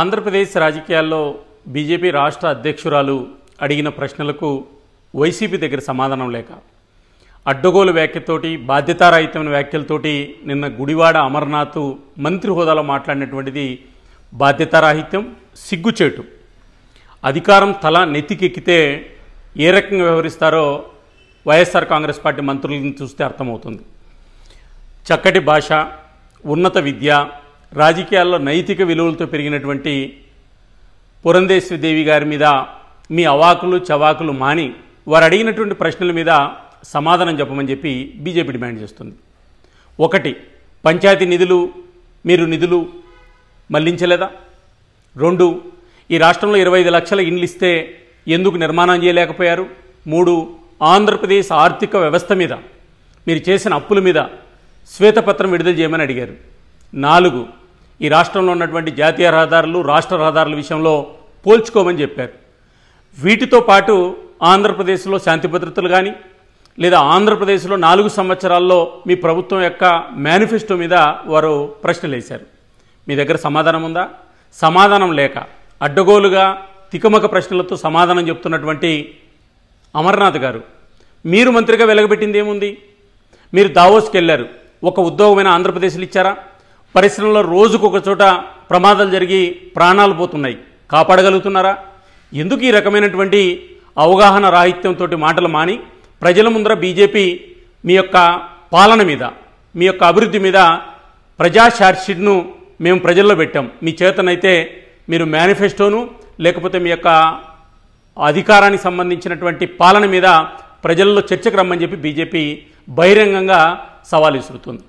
ఆంధ్రప్రదేశ్ రాజకీయాల్లో బీజేపీ రాష్ట్ర అధ్యక్షురాలు అడిగిన ప్రశ్నలకు వైసీపీ దగ్గర సమాధానం లేక అడ్డగోలు వ్యాఖ్యతోటి బాధ్యతారహితమైన వ్యాఖ్యలతోటి నిన్న గుడివాడ అమర్నాథ్ మంత్రి హోదాలో మాట్లాడినటువంటిది బాధ్యతారాహిత్యం సిగ్గుచేటు అధికారం తల నెత్తికెక్కితే ఏ రకంగా వ్యవహరిస్తారో వైఎస్ఆర్ కాంగ్రెస్ పార్టీ మంత్రులను చూస్తే అర్థమవుతుంది చక్కటి భాష ఉన్నత విద్య రాజకీయాల్లో నైతిక విలువలతో పెరిగినటువంటి పురంధేశ్వరి దేవి గారి మీద మీ అవాకులు చవాకులు మాని వారు అడిగినటువంటి ప్రశ్నల మీద సమాధానం చెప్పమని చెప్పి బీజేపీ డిమాండ్ చేస్తుంది ఒకటి పంచాయతీ నిధులు మీరు నిధులు మళ్లించలేదా రెండు ఈ రాష్ట్రంలో ఇరవై ఐదు లక్షల ఇండ్లు ఇస్తే ఎందుకు నిర్మాణం చేయలేకపోయారు మూడు ఆంధ్రప్రదేశ్ ఆర్థిక వ్యవస్థ మీద మీరు చేసిన అప్పుల మీద శ్వేతపత్రం విడుదల చేయమని అడిగారు నాలుగు ఈ రాష్ట్రంలో ఉన్నటువంటి జాతీయ రహదారులు రాష్ట్ర రహదారుల విషయంలో పోల్చుకోమని చెప్పారు వీటితో పాటు ఆంధ్రప్రదేశ్లో శాంతి భద్రతలు కానీ లేదా ఆంధ్రప్రదేశ్లో నాలుగు సంవత్సరాల్లో మీ ప్రభుత్వం యొక్క మేనిఫెస్టో మీద వారు ప్రశ్నలు వేశారు మీ దగ్గర సమాధానం ఉందా సమాధానం లేక అడ్డగోలుగా తికమక ప్రశ్నలతో సమాధానం చెప్తున్నటువంటి అమర్నాథ్ గారు మీరు మంత్రిగా వెలగబెట్టింది ఏముంది మీరు దావోస్కి వెళ్ళారు ఒక ఉద్యోగమైన ఆంధ్రప్రదేశ్లో ఇచ్చారా పరిశ్రమలో రోజుకొక చోట ప్రమాదాలు జరిగి ప్రాణాలు పోతున్నాయి కాపాడగలుగుతున్నారా ఎందుకు ఈ రకమైనటువంటి అవగాహన రాహిత్యంతో మాటలు మాని ప్రజల ముందర బీజేపీ మీ యొక్క పాలన మీద మీ యొక్క అభివృద్ధి మీద ప్రజా షార్ట్షీట్ను మేము ప్రజల్లో పెట్టాం మీ చేతనైతే మీరు మేనిఫెస్టోను లేకపోతే మీ యొక్క అధికారానికి సంబంధించినటువంటి పాలన మీద ప్రజల్లో చర్చకు రమ్మని చెప్పి బీజేపీ బహిరంగంగా సవాలు విసురుతుంది